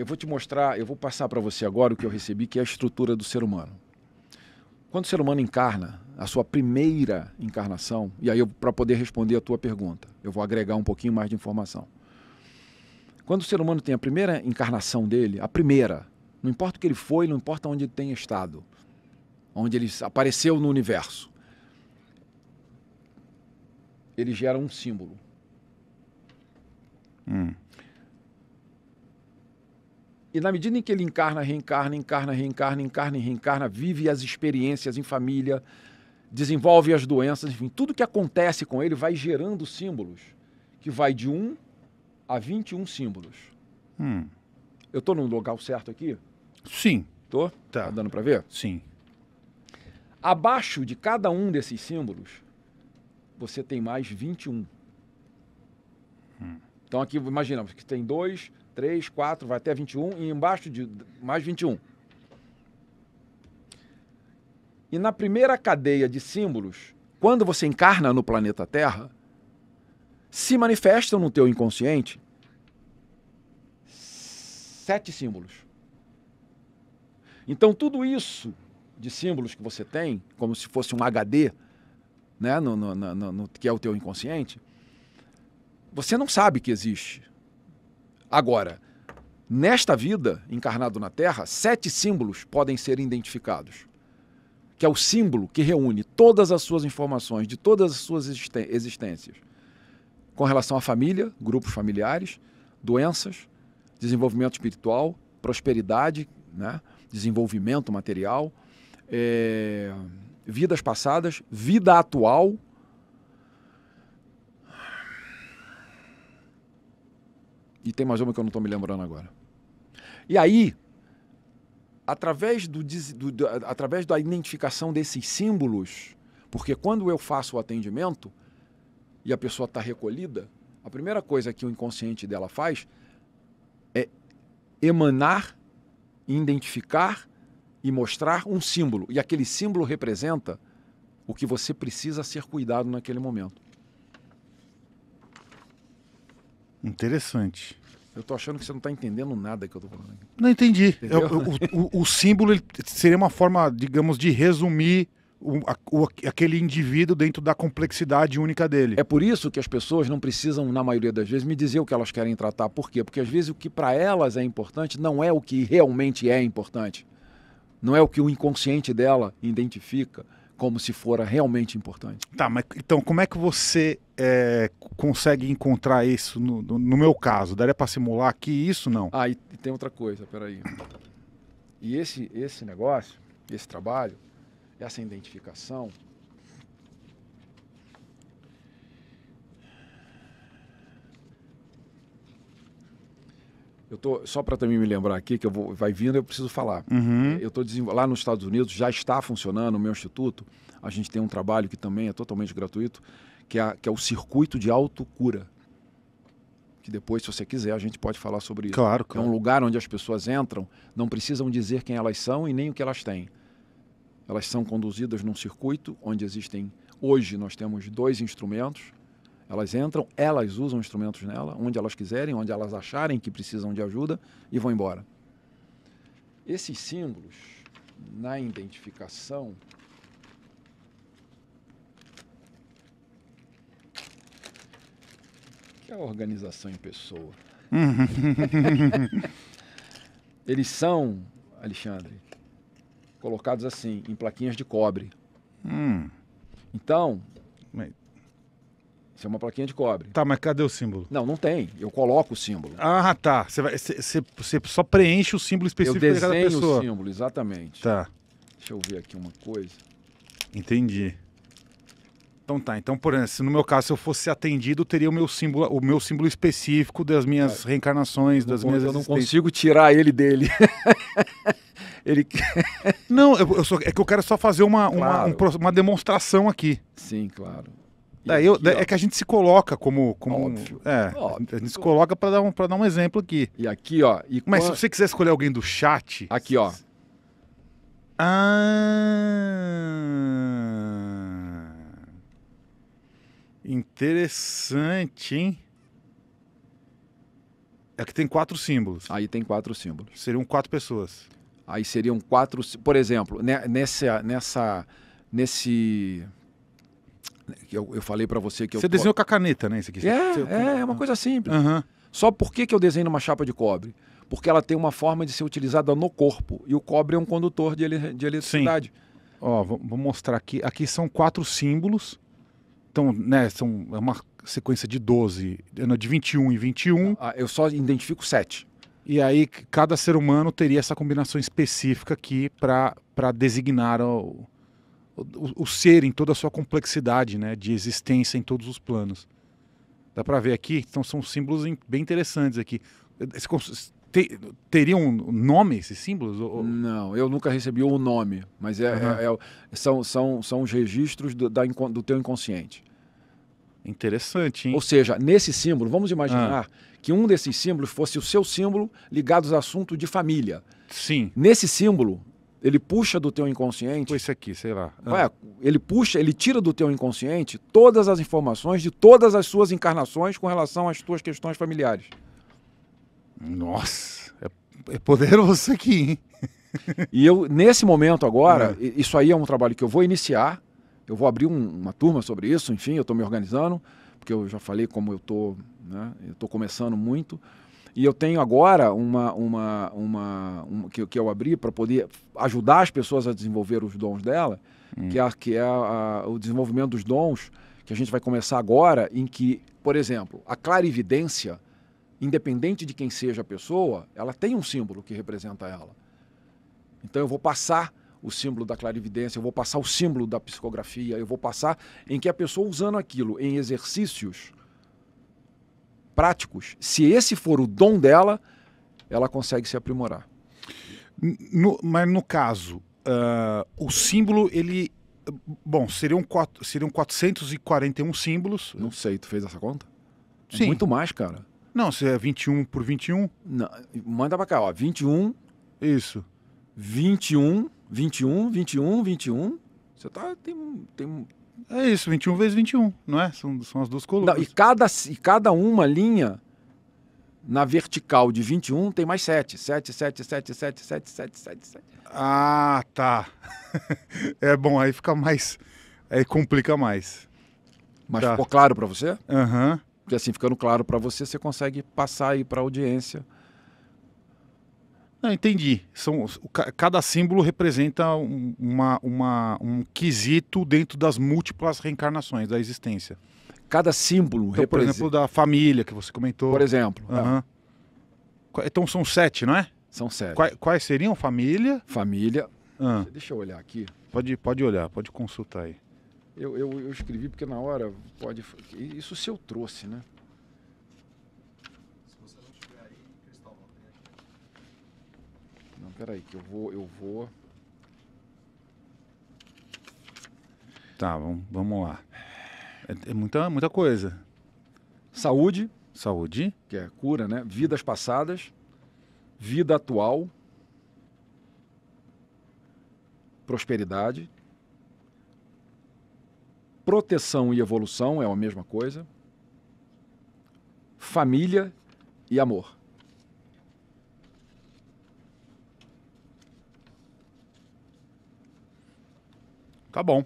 Eu vou te mostrar, eu vou passar para você agora o que eu recebi, que é a estrutura do ser humano. Quando o ser humano encarna, a sua primeira encarnação, e aí para poder responder a tua pergunta, eu vou agregar um pouquinho mais de informação. Quando o ser humano tem a primeira encarnação dele, a primeira, não importa o que ele foi, não importa onde ele tenha estado, onde ele apareceu no universo, ele gera um símbolo. Hum. E na medida em que ele encarna, reencarna, encarna, reencarna, encarna e reencarna, vive as experiências em família, desenvolve as doenças, enfim, tudo que acontece com ele vai gerando símbolos, que vai de 1 a 21 símbolos. Hum. Eu estou num local certo aqui? Sim. Tô? Tá. tá dando para ver? Sim. Abaixo de cada um desses símbolos, você tem mais 21. Hum. Então aqui, imagina, que tem dois, 3, 4, vai até 21 e embaixo de mais 21. E na primeira cadeia de símbolos, quando você encarna no planeta Terra, se manifestam no teu inconsciente sete símbolos. Então tudo isso de símbolos que você tem, como se fosse um HD, né, no, no, no, no que é o teu inconsciente, você não sabe que existe. Agora, nesta vida, encarnado na Terra, sete símbolos podem ser identificados, que é o símbolo que reúne todas as suas informações de todas as suas existências, com relação à família, grupos familiares, doenças, desenvolvimento espiritual, prosperidade, né? desenvolvimento material, é... vidas passadas, vida atual E tem mais uma que eu não estou me lembrando agora. E aí, através, do, do, do, através da identificação desses símbolos, porque quando eu faço o atendimento e a pessoa está recolhida, a primeira coisa que o inconsciente dela faz é emanar, identificar e mostrar um símbolo. E aquele símbolo representa o que você precisa ser cuidado naquele momento. Interessante. Eu tô achando que você não tá entendendo nada que eu tô falando aqui. Não entendi. É, eu, eu, o, o, símbolo seria uma forma, digamos, de resumir o, a, o, aquele indivíduo dentro da complexidade única dele. É por isso que as pessoas não precisam, na maioria das vezes, me dizer o que elas querem tratar. Por quê? Porque às vezes o que para elas é importante não é o que realmente é importante. Não é o que o inconsciente dela identifica como se fora realmente importante. Tá, mas então como é que você é, consegue encontrar isso no, no meu caso? Daria para simular aqui isso não? Ah, e, e tem outra coisa, peraí. E esse, esse negócio, esse trabalho, essa identificação, Eu tô, só para também me lembrar aqui, que eu vou, vai vindo, eu preciso falar. Uhum. Eu tô lá nos Estados Unidos, já está funcionando o meu instituto. A gente tem um trabalho que também é totalmente gratuito, que é, que é o circuito de autocura. Que depois, se você quiser, a gente pode falar sobre isso. Claro, claro. É um lugar onde as pessoas entram, não precisam dizer quem elas são e nem o que elas têm. Elas são conduzidas num circuito onde existem. Hoje nós temos dois instrumentos elas entram, elas usam instrumentos nela, onde elas quiserem, onde elas acharem que precisam de ajuda e vão embora. Esses símbolos, na identificação, que é a organização em pessoa. Uhum. Eles são, Alexandre, colocados assim, em plaquinhas de cobre. Hum. Então, isso é uma plaquinha de cobre. Tá, mas cadê o símbolo? Não, não tem. Eu coloco o símbolo. Ah, tá. Você só preenche o símbolo específico eu de cada pessoa. desenho o símbolo, exatamente. Tá. Deixa eu ver aqui uma coisa. Entendi. Então tá, então por exemplo, no meu caso, se eu fosse atendido, teria o meu símbolo, o meu símbolo específico das minhas reencarnações, das minhas Eu não consigo tirar ele dele. ele Não, eu, eu só, é que eu quero só fazer uma, claro. uma, um, uma demonstração aqui. Sim, claro. Daí eu, é que a gente se coloca como. como Óbvio. É, Óbvio. A gente se coloca para dar, um, dar um exemplo aqui. E aqui, ó. E Mas quando... se você quiser escolher alguém do chat. Aqui, ó. Ah. Interessante, hein? É que tem quatro símbolos. Aí tem quatro símbolos. Seriam quatro pessoas. Aí seriam quatro. Por exemplo, nessa, nessa, nesse eu, eu falei para você que você eu. desenho desenhou com a caneta, né? Isso aqui. É, você... É, é, uma coisa simples. Uhum. Só por que, que eu desenho uma chapa de cobre? Porque ela tem uma forma de ser utilizada no corpo. E o cobre é um condutor de, ele... de eletricidade. Ó, vou mostrar aqui. Aqui são quatro símbolos. Então, né, são é uma sequência de 12, é, de 21 e 21. Ah, eu só identifico sete E aí cada ser humano teria essa combinação específica aqui para designar o, o, o ser em toda a sua complexidade, né, de existência em todos os planos. Dá para ver aqui, então são símbolos bem interessantes aqui. te, teriam um nome esses símbolos? Ou... Não, eu nunca recebi o um nome, mas é, uhum. é, é, são, são, são os registros do, da, do teu inconsciente. Interessante, hein? Ou seja, nesse símbolo, vamos imaginar ah. que um desses símbolos fosse o seu símbolo ligado ao assunto de família. Sim. Nesse símbolo, ele puxa do teu inconsciente. Foi isso aqui, sei lá. Ué, ah. ele puxa, ele tira do teu inconsciente todas as informações de todas as suas encarnações com relação às tuas questões familiares. Nossa, é, é poderoso isso aqui, hein? e eu, nesse momento agora, é. isso aí é um trabalho que eu vou iniciar. Eu vou abrir um, uma turma sobre isso, enfim, eu estou me organizando, porque eu já falei como eu tô. né? Eu estou começando muito. E eu tenho agora uma, uma, uma, uma que, que eu abri para poder ajudar as pessoas a desenvolver os dons dela, hum. que é, que é a, o desenvolvimento dos dons, que a gente vai começar agora, em que, por exemplo, a clarividência, independente de quem seja a pessoa, ela tem um símbolo que representa ela. Então eu vou passar o símbolo da clarividência, eu vou passar o símbolo da psicografia, eu vou passar em que a pessoa usando aquilo em exercícios, práticos, se esse for o dom dela, ela consegue se aprimorar. No, mas no caso, uh, o símbolo, ele. Bom, seriam, quatro, seriam 441 símbolos. Não sei, tu fez essa conta? É Sim. É muito mais, cara. Não, se é 21 por 21. Não, manda pra cá, ó. 21. Isso. 21, 21, 21, 21. Você tá. Tem, tem, é isso, 21 vezes 21, não é? São, são as duas colunas. Não, e, cada, e cada uma linha na vertical de 21 tem mais 7. 7, 7, 7, 7, 7, 7, 7, 7. Ah, tá. é bom, aí fica mais. Aí complica mais. Mas tá. ficou claro para você? Aham. Uhum. Porque assim, ficando claro para você, você consegue passar aí para a audiência não, ah, entendi. São, cada símbolo representa um, uma, uma, um quesito dentro das múltiplas reencarnações da existência. Cada símbolo então, representa. Por exemplo, da família que você comentou. Por exemplo. Uhum. É. Então são sete, não é? São sete. Quais, quais seriam? Família? Família. Ah. Deixa eu olhar aqui. Pode, pode olhar, pode consultar aí. Eu, eu, eu escrevi porque na hora pode. Isso se eu trouxe, né? Não, peraí, que eu vou, eu vou. Tá, vamos, vamos lá. É, é muita, muita coisa. Saúde. Saúde. Que é cura, né? Vidas passadas. Vida atual. Prosperidade. Proteção e evolução é a mesma coisa. Família e amor. Tá bom.